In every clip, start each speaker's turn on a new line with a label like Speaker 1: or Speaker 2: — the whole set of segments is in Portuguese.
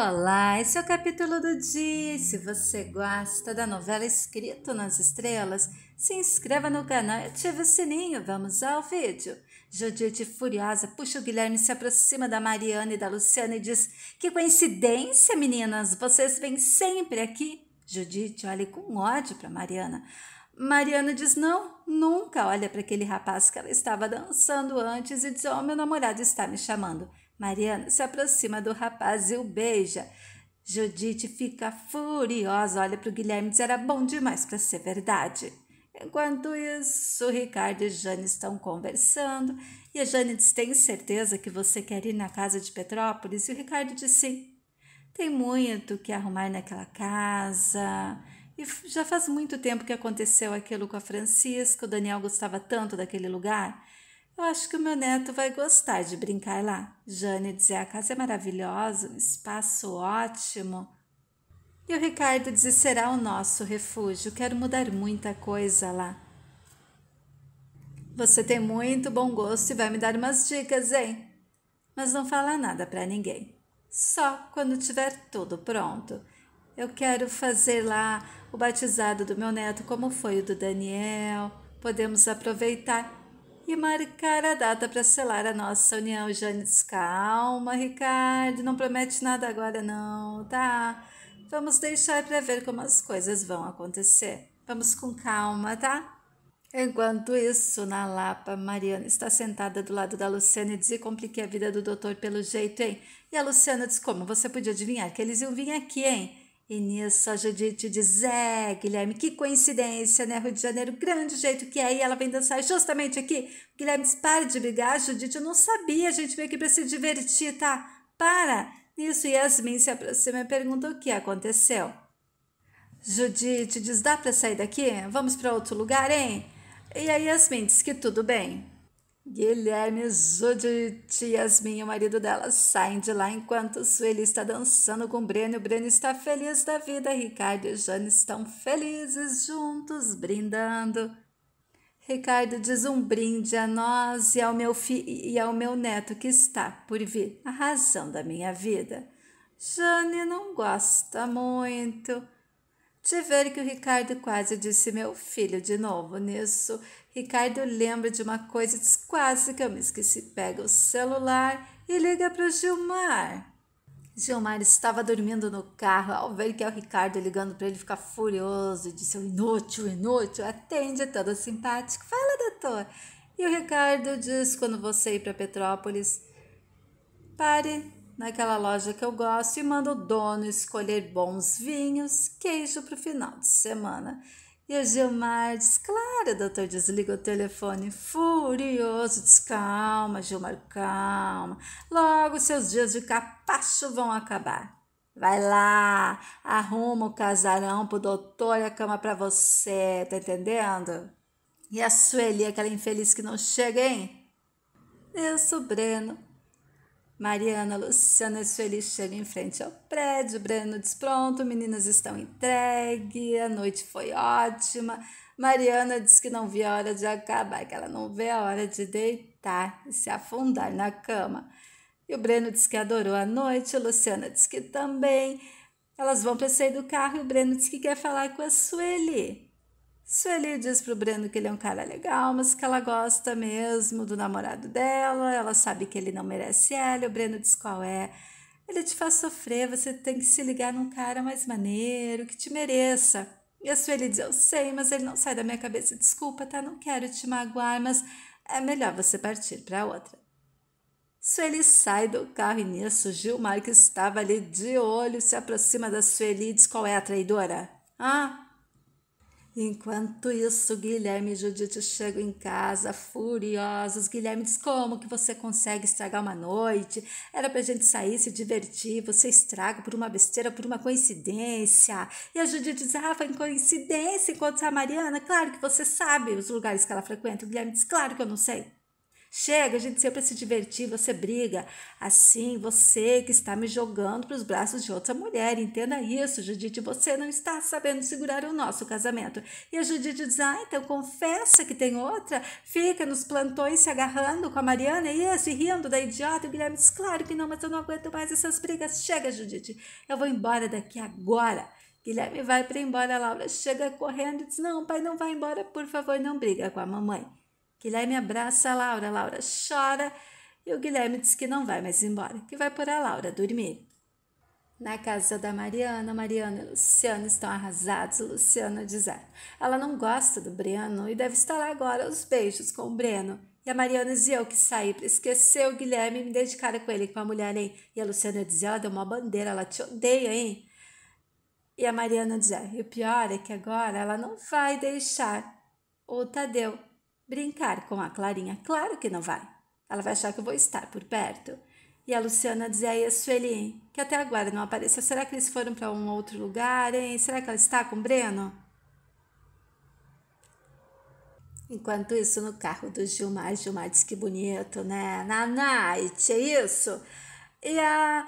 Speaker 1: Olá, esse é o capítulo do dia. se você gosta da novela Escrito nas Estrelas, se inscreva no canal e ative o sininho. Vamos ao vídeo. Judite furiosa puxa o Guilherme se aproxima da Mariana e da Luciana e diz: Que coincidência, meninas! Vocês vêm sempre aqui. Judite olha com ódio para Mariana. Mariana diz: Não, nunca. Olha para aquele rapaz que ela estava dançando antes e diz: Ó, oh, meu namorado está me chamando. Mariana se aproxima do rapaz e o beija. Judite fica furiosa, olha para o Guilherme e diz: era bom demais para ser verdade. Enquanto isso, Ricardo e Jane estão conversando e a Jane diz: Tem certeza que você quer ir na casa de Petrópolis? E o Ricardo diz: Sim, tem muito que arrumar naquela casa. E já faz muito tempo que aconteceu aquilo com a Francisca, o Daniel gostava tanto daquele lugar. Eu acho que o meu neto vai gostar de brincar lá. Jane dizer: a casa é maravilhosa, um espaço ótimo. E o Ricardo diz: será o nosso refúgio. Quero mudar muita coisa lá. Você tem muito bom gosto e vai me dar umas dicas, hein? Mas não fala nada para ninguém. Só quando tiver tudo pronto. Eu quero fazer lá o batizado do meu neto, como foi o do Daniel. Podemos aproveitar e marcar a data para selar a nossa união. Janes, calma, Ricardo, não promete nada agora não, tá? Vamos deixar para ver como as coisas vão acontecer. Vamos com calma, tá? Enquanto isso, na Lapa, Mariana está sentada do lado da Luciana e diz: e Compliquei a vida do doutor pelo jeito, hein? E a Luciana diz: Como você podia adivinhar que eles iam vir aqui, hein? E nisso a Judite diz: É, Guilherme, que coincidência, né? Rio de Janeiro, grande jeito que é, e ela vem dançar justamente aqui. Guilherme para Pare de brigar, Judite, eu não sabia, a gente veio aqui para se divertir, tá? Para! Nisso Yasmin se aproxima e pergunta o que aconteceu. Judite diz: Dá para sair daqui? Vamos para outro lugar, hein? E aí Yasmin diz que tudo bem. Guilherme, Judith e Yasmin, o marido dela, saem de lá enquanto Sueli está dançando com o Breno. O Breno está feliz da vida. Ricardo e Jane estão felizes juntos, brindando. Ricardo diz um brinde a nós e ao meu e ao meu neto que está por vir, a razão da minha vida. Jane não gosta muito de ver que o Ricardo quase disse meu filho de novo nisso. Ricardo lembra de uma coisa e diz quase que eu me esqueci. Pega o celular e liga para o Gilmar. Gilmar estava dormindo no carro. Ao ver que é o Ricardo ligando para ele, fica furioso e disse: Inútil, inútil, atende, é todo simpático. Fala, doutor. E o Ricardo diz: Quando você ir para Petrópolis, pare naquela loja que eu gosto e manda o dono escolher bons vinhos, queijo para o final de semana. E o Gilmar diz: Claro, doutor, desliga o telefone. Furioso, diz: Calma, Gilmar, calma. Logo seus dias de capacho vão acabar. Vai lá, arruma o casarão pro doutor e a cama pra você, tá entendendo? E a Sueli, aquela infeliz que não chega, hein? Eu sou Breno Mariana, Luciana e Sueli chegam em frente ao prédio, Breno diz pronto, meninas estão entregue, a noite foi ótima. Mariana diz que não vê a hora de acabar, que ela não vê a hora de deitar e se afundar na cama. E o Breno diz que adorou a noite, a Luciana diz que também. Elas vão para sair do carro e o Breno diz que quer falar com a Sueli. Sueli diz pro Breno que ele é um cara legal, mas que ela gosta mesmo do namorado dela, ela sabe que ele não merece ela, o Breno diz qual é. Ele te faz sofrer, você tem que se ligar num cara mais maneiro, que te mereça. E a Sueli diz: Eu sei, mas ele não sai da minha cabeça. Desculpa, tá? Não quero te magoar, mas é melhor você partir para outra. Sueli sai do carro e nisso Gilmar, que estava ali de olho, se aproxima da Sueli e diz qual é a traidora. Ah, Enquanto isso, Guilherme e Judite chegam em casa furiosos. Guilherme diz: Como que você consegue estragar uma noite? Era pra gente sair, se divertir. Você estraga por uma besteira, por uma coincidência. E a Judite diz: Ah, foi coincidência. Enquanto a Mariana, claro que você sabe os lugares que ela frequenta. O Guilherme diz: Claro que eu não sei. Chega, a gente sempre é se divertir, você briga. Assim, você que está me jogando para os braços de outra mulher, entenda isso, Judite, você não está sabendo segurar o nosso casamento. E a Judite diz: ah, então confessa que tem outra, fica nos plantões se agarrando com a Mariana, e é isso, e rindo da idiota. E o Guilherme diz: claro que não, mas eu não aguento mais essas brigas. Chega, Judite, eu vou embora daqui agora. Guilherme vai para embora, a Laura chega correndo e diz: Não, pai, não vai embora, por favor, não briga com a mamãe. Guilherme abraça a Laura, a Laura chora e o Guilherme diz que não vai mais embora, que vai por a Laura dormir. Na casa da Mariana, Mariana e Luciano estão arrasados. Luciano diz: é, ela não gosta do Breno e deve estar lá agora aos beijos com o Breno. E a Mariana diz: eu que saí para esquecer o Guilherme e me dedicar com ele, com a mulher, hein? E a Luciana diz: ela deu uma bandeira, ela te odeia, hein? E a Mariana diz: é, e o pior é que agora ela não vai deixar o Tadeu Brincar com a Clarinha, claro que não vai. Ela vai achar que eu vou estar por perto. E a Luciana dizia aí a Sueli, que até agora não apareceu. Será que eles foram para um outro lugar, hein? Será que ela está com o Breno? Enquanto isso, no carro do Gilmar, Gilmar disse que bonito, né? Na night, é isso? E a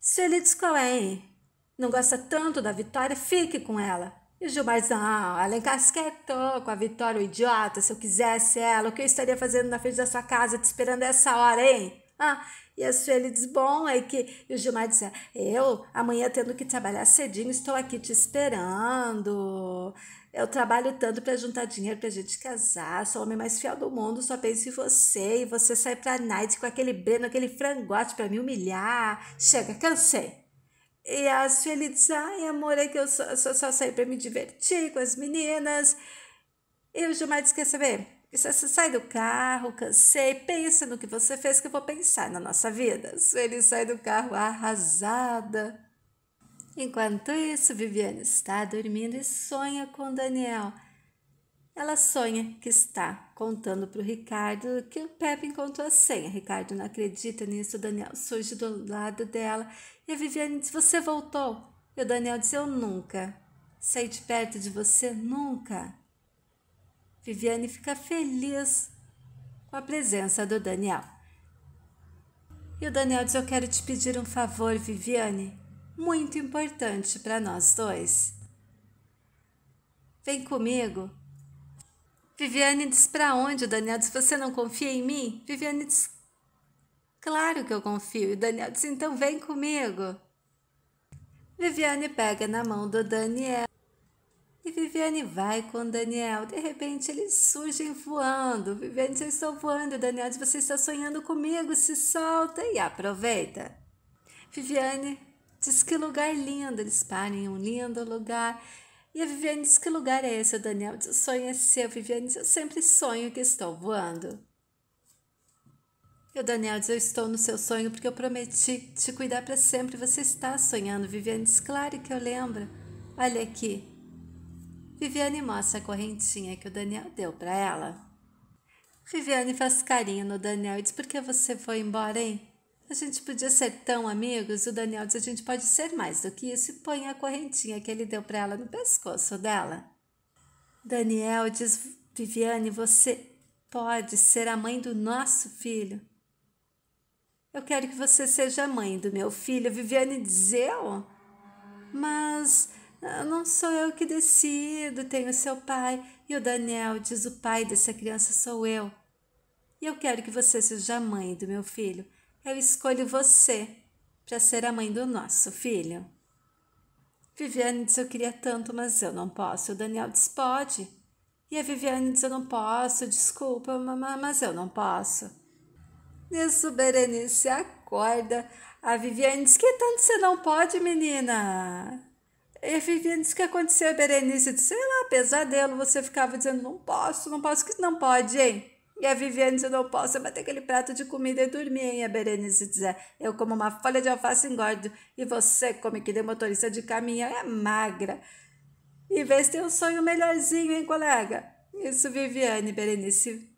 Speaker 1: Sueli diz qual é, hein? Não gosta tanto da Vitória? Fique com ela. E o Gilmarzão, ela encasquetou com a Vitória, o idiota. Se eu quisesse ela, o que eu estaria fazendo na frente da sua casa te esperando essa hora, hein? Ah, e a Sueli diz: Bom, é que. E o Gilmar diz: Eu, amanhã tendo que trabalhar cedinho, estou aqui te esperando. Eu trabalho tanto para juntar dinheiro para gente casar. Sou o homem mais fiel do mundo, só penso em você. E você sai pra night com aquele Breno, aquele frangote para me humilhar. Chega, cansei. E a Sueli diz: Ai, amor, é que eu só, só, só saí para me divertir com as meninas. E o Gilmar diz: Quer saber? É, você sai do carro, cansei, pensa no que você fez que eu vou pensar na nossa vida. Sueli sai do carro arrasada. Enquanto isso, Viviane está dormindo e sonha com Daniel. Ela sonha que está contando para o Ricardo que o Pepe encontrou a senha. Ricardo não acredita nisso. O Daniel surge do lado dela e a Viviane diz: Você voltou? E o Daniel diz: Eu nunca. Saí de perto de você nunca. Viviane fica feliz com a presença do Daniel. E o Daniel diz: Eu quero te pedir um favor, Viviane, muito importante para nós dois. Vem comigo Viviane diz para onde? O Daniel diz: Você não confia em mim? Viviane diz: Claro que eu confio. E Daniel diz: Então vem comigo. Viviane pega na mão do Daniel e Viviane vai com o Daniel. De repente eles surgem voando. Viviane diz: Eu estou voando. E Daniel diz: Você está sonhando comigo. Se solta e aproveita. Viviane diz: Que lugar lindo. Eles param em um lindo lugar e a Viviane diz: Que lugar é esse? O Daniel diz: O sonho é seu. Viviane diz: Eu sempre sonho que estou voando. E o Daniel diz: Eu estou no seu sonho porque eu prometi te cuidar para sempre. Você está sonhando. Viviane diz: Claro que eu lembro. Olha aqui. Viviane mostra a correntinha que o Daniel deu para ela. Viviane faz carinho no Daniel e diz: Por que você foi embora, hein? A gente podia ser tão amigos. O Daniel disse: a gente pode ser mais do que isso. E põe a correntinha que ele deu para ela no pescoço dela. Daniel diz: Viviane, você pode ser a mãe do nosso filho. Eu quero que você seja a mãe do meu filho. Viviane diz: eu? Mas ah, não sou eu que decido, tenho seu pai. E o Daniel diz: o pai dessa criança sou eu. E eu quero que você seja a mãe do meu filho eu escolho você para ser a mãe do nosso filho. Viviane diz: Eu queria tanto, mas eu não posso. O Daniel diz: Pode. E a Viviane diz: Eu não posso, desculpa, mamãe, mas eu não posso. Nisso, Berenice acorda. A Viviane diz: Que tanto você não pode, menina? E a Viviane diz: O que aconteceu, Berenice? Diz: Sei lá, pesadelo. Você ficava dizendo: Não posso, não posso, que não pode, hein? E a Viviane diz: não posso, eu bater aquele prato de comida e dormir, hein? A Berenice diz: é, eu como uma folha de alface engordo e você come que de motorista de caminhão é magra. E vê se tem um sonho melhorzinho, hein, colega? Isso, Viviane e Berenice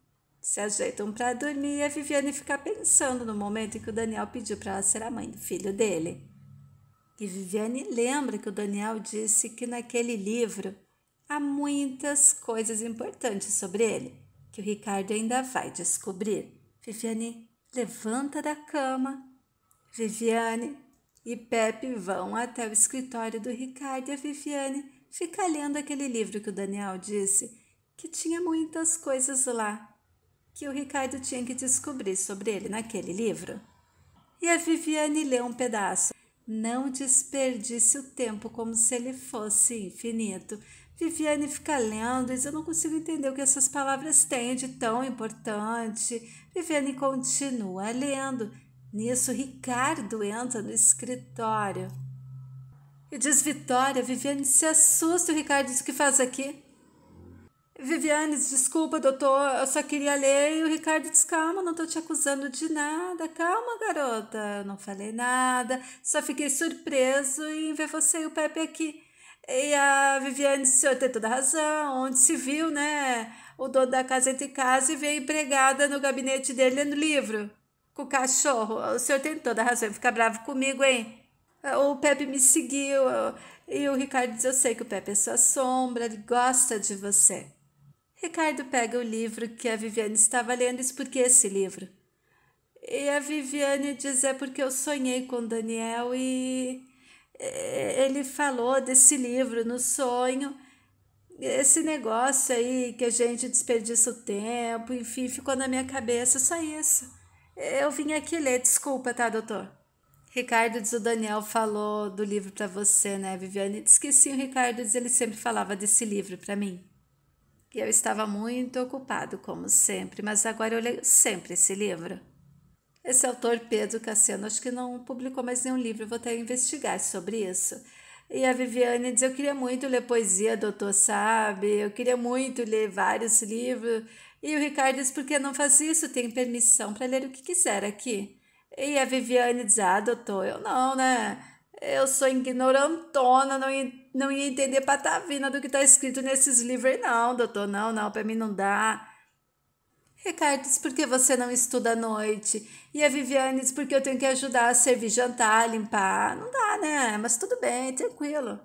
Speaker 1: se ajeitam para dormir e a Viviane fica pensando no momento em que o Daniel pediu para ela ser a mãe do filho dele. E Viviane lembra que o Daniel disse que naquele livro há muitas coisas importantes sobre ele que o Ricardo ainda vai descobrir. Viviane levanta da cama. Viviane e Pepe vão até o escritório do Ricardo e a Viviane fica lendo aquele livro que o Daniel disse que tinha muitas coisas lá que o Ricardo tinha que descobrir sobre ele naquele livro. E a Viviane lê um pedaço. Não desperdice o tempo como se ele fosse infinito. Viviane fica lendo, diz: Eu não consigo entender o que essas palavras têm de tão importante. Viviane continua lendo. Nisso, Ricardo entra no escritório. E diz Vitória, Viviane se assusta, o Ricardo diz, o que faz aqui? Viviane, desculpa, doutor, eu só queria ler. E o Ricardo diz, calma, não estou te acusando de nada. Calma, garota, eu não falei nada. Só fiquei surpreso em ver você e o Pepe aqui. E a Viviane tem toda razão, onde se viu, né? O dono da casa entre casa e veio empregada no gabinete dele lendo livro com o cachorro. O senhor tem toda razão, fica bravo comigo, hein? O Pepe me seguiu e o Ricardo diz: Eu sei que o Pepe é sua sombra, ele gosta de você. Ricardo pega o livro que a Viviane estava lendo e diz: Por que esse livro? E a Viviane diz: É porque eu sonhei com Daniel e ele falou desse livro no sonho, esse negócio aí que a gente desperdiça o tempo, enfim, ficou na minha cabeça, só isso. Eu vim aqui ler, desculpa, tá, doutor? Ricardo diz: o Daniel falou do livro para você, né, Viviane? Diz que sim, o Ricardo diz: ele sempre falava desse livro para mim. E eu estava muito ocupado, como sempre, mas agora eu leio sempre esse livro. Esse autor, Pedro Cassiano, acho que não publicou mais nenhum livro, vou até investigar sobre isso. E a Viviane diz: Eu queria muito ler poesia, doutor, sabe? Eu queria muito ler vários livros. E o Ricardo diz: Por que não faz isso? Tem permissão para ler o que quiser aqui. E a Viviane diz: Ah, doutor, eu não, né? Eu sou ignorantona, não, não ia entender patavina do que está escrito nesses livros, não, doutor, não, não, para mim não dá. Ricardes, por que você não estuda à noite? E a Viviane porque eu tenho que ajudar a servir jantar, limpar. Não dá, né? Mas tudo bem, tranquilo.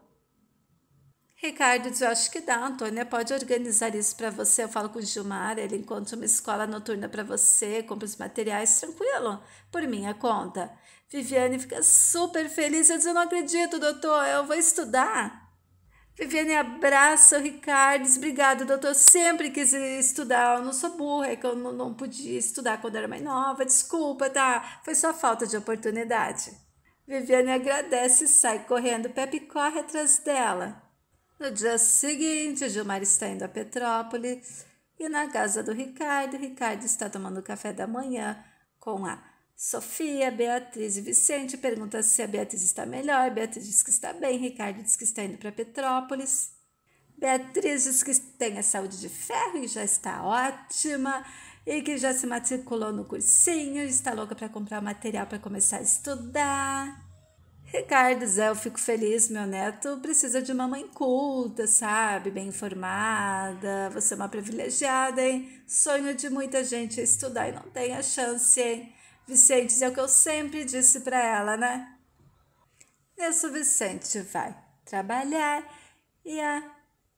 Speaker 1: diz: eu acho que dá, Antônia pode organizar isso para você. Eu falo com o Gilmar, ele encontra uma escola noturna para você, compra os materiais, tranquilo, por minha conta. Viviane fica super feliz, eu diz, eu não acredito, doutor, eu vou estudar. Viviane, abraço, Ricardo. Obrigado, doutor. Sempre quis estudar. Eu não sou burra, é que eu não, não podia estudar quando era mais nova. Desculpa, tá? Foi só falta de oportunidade. Viviane agradece e sai correndo. Pepe corre atrás dela. No dia seguinte, Gilmar está indo a Petrópolis e na casa do Ricardo. Ricardo está tomando café da manhã com a Sofia, Beatriz e Vicente perguntam se a Beatriz está melhor. Beatriz diz que está bem. Ricardo diz que está indo para Petrópolis. Beatriz diz que tem a saúde de ferro e já está ótima. E que já se matriculou no cursinho. Está louca para comprar material para começar a estudar. Ricardo, Zé, eu fico feliz, meu neto precisa de uma mãe culta, sabe? Bem informada. Você é uma privilegiada, hein? Sonho de muita gente é estudar e não tem a chance, hein? Vicente, é o que eu sempre disse para ela, né? Nisso, Vicente vai trabalhar e a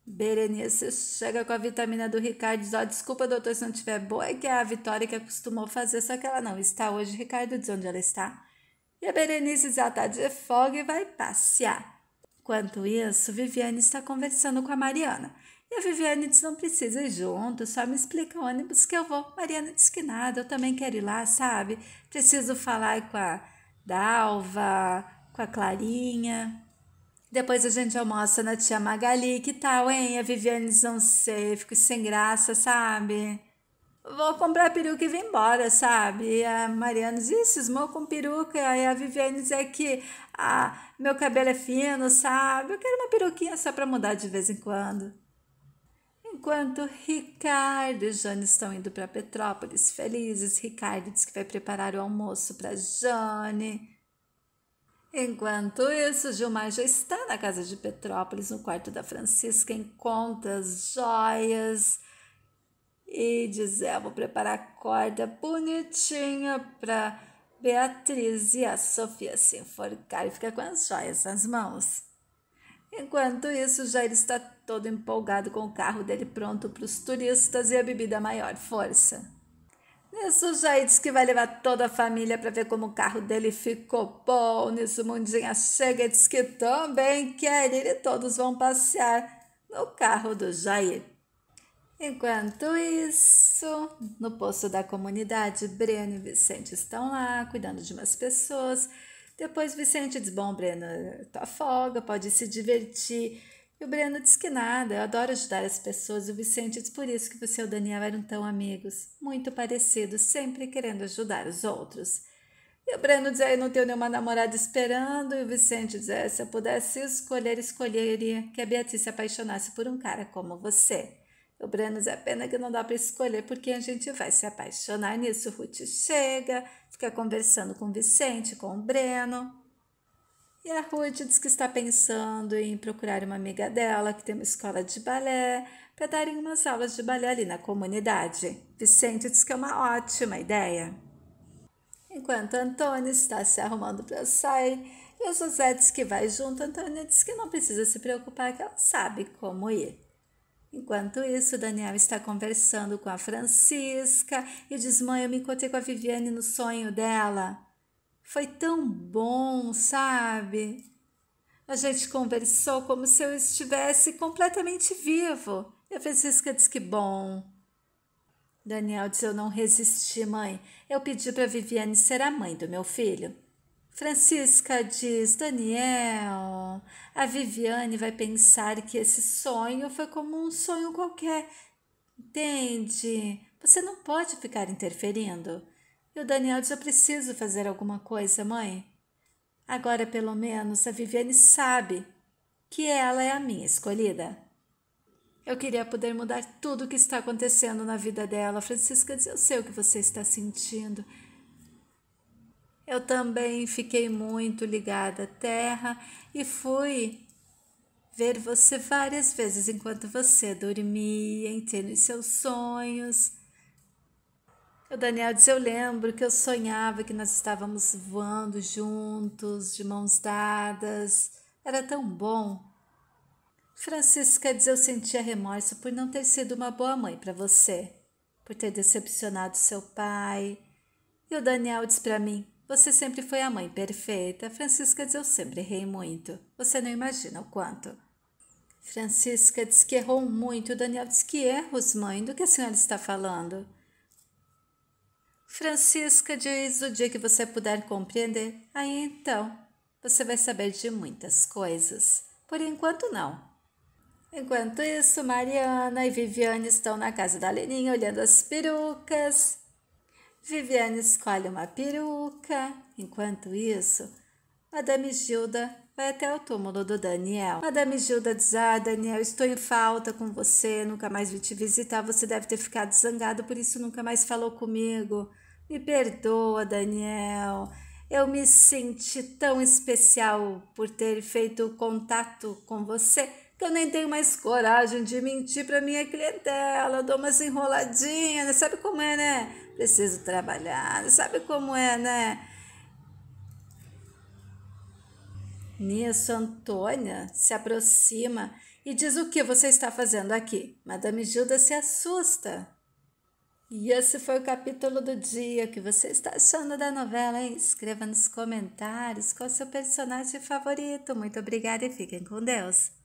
Speaker 1: Berenice chega com a vitamina do Ricardo e diz: Ó, oh, desculpa, doutor, se não tiver boa, é que é a Vitória que acostumou fazer, só que ela não está hoje. Ricardo diz onde ela está. E a Berenice já está de folga e vai passear. Enquanto isso, Viviane está conversando com a Mariana. E a Viviane diz: não precisa ir junto, só me explica o ônibus que eu vou. Mariana diz que nada, eu também quero ir lá, sabe? Preciso falar com a Dalva, com a Clarinha. Depois a gente almoça na tia Magali, que tal, hein? A Viviane diz: não sei, fico sem graça, sabe? Vou comprar peruca e vim embora, sabe? E a Mariana diz: cismou com peruca. E a Viviane diz: é que ah, meu cabelo é fino, sabe? Eu quero uma peruquinha só para mudar de vez em quando. Enquanto Ricardo e Jane estão indo para Petrópolis felizes, Ricardo diz que vai preparar o almoço para Jane. Enquanto isso, Gilmar já está na casa de Petrópolis, no quarto da Francisca, encontra as joias. E diz: é, vou preparar a corda bonitinha para Beatriz e a Sofia se enforcar e ficar com as joias nas mãos. Enquanto isso, Jair está todo empolgado com o carro dele pronto para os turistas e a bebida é maior força. Nisso, Jair diz que vai levar toda a família para ver como o carro dele ficou bom. Nisso, Mundinha chega e diz que também quer ir e todos vão passear no carro do Jair. Enquanto isso, no posto da comunidade, Breno e Vicente estão lá cuidando de umas pessoas depois Vicente diz: Bom, Breno, tua folga, pode se divertir. E o Breno diz que nada, eu adoro ajudar as pessoas. E o Vicente diz: Por isso que você e o Daniel eram tão amigos, muito parecidos, sempre querendo ajudar os outros. E o Breno diz: aí não tenho nenhuma namorada esperando. E o Vicente diz: é, Se eu pudesse escolher, escolheria que a Beatriz se apaixonasse por um cara como você. O Breno é pena que não dá para escolher porque a gente vai se apaixonar nisso. Ruth chega, fica conversando com o Vicente, com o Breno. E a Ruth diz que está pensando em procurar uma amiga dela que tem uma escola de balé para darem umas aulas de balé ali na comunidade. Vicente diz que é uma ótima ideia. Enquanto Antônio está se arrumando para sair, e o José diz que vai junto, Antônio diz que não precisa se preocupar, que ela sabe como ir. Enquanto isso, Daniel está conversando com a Francisca e diz: Mãe, eu me encontrei com a Viviane no sonho dela. Foi tão bom, sabe? A gente conversou como se eu estivesse completamente vivo. E a Francisca diz que bom. Daniel diz: Eu não resisti, mãe. Eu pedi para Viviane ser a mãe do meu filho. Francisca diz: Daniel, a Viviane vai pensar que esse sonho foi como um sonho qualquer. Entende? Você não pode ficar interferindo. E o Daniel diz: Eu preciso fazer alguma coisa, mãe. Agora, pelo menos, a Viviane sabe que ela é a minha escolhida. Eu queria poder mudar tudo o que está acontecendo na vida dela. Francisca diz: Eu sei o que você está sentindo. Eu também fiquei muito ligada à terra e fui ver você várias vezes enquanto você dormia, entendo seus sonhos. O Daniel diz: Eu lembro que eu sonhava que nós estávamos voando juntos, de mãos dadas. Era tão bom. Francisca diz: Eu sentia remorso por não ter sido uma boa mãe para você, por ter decepcionado seu pai. E o Daniel diz para mim: você sempre foi a mãe perfeita. Francisca diz: Eu sempre errei muito. Você não imagina o quanto. Francisca diz que errou muito. Daniel diz que erros, mãe. Do que a senhora está falando? Francisca diz: O dia que você puder compreender, aí então você vai saber de muitas coisas. Por enquanto, não. Enquanto isso, Mariana e Viviane estão na casa da Leninha olhando as perucas. Viviane escolhe uma peruca. Enquanto isso, Madame Gilda vai até o túmulo do Daniel. Madame Gilda diz: Ah, Daniel, estou em falta com você, nunca mais vim te visitar. Você deve ter ficado zangado, por isso nunca mais falou comigo. Me perdoa, Daniel. Eu me senti tão especial por ter feito contato com você que eu nem tenho mais coragem de mentir para minha clientela. Eu dou umas enroladinhas, né? sabe como é, né? Preciso trabalhar, né? sabe como é, né? Nisso, Antônia se aproxima e diz: O que você está fazendo aqui? Madame Gilda se assusta. E esse foi o capítulo do dia. O que você está achando da novela, hein? Escreva nos comentários qual é o seu personagem favorito. Muito obrigada e fiquem com Deus.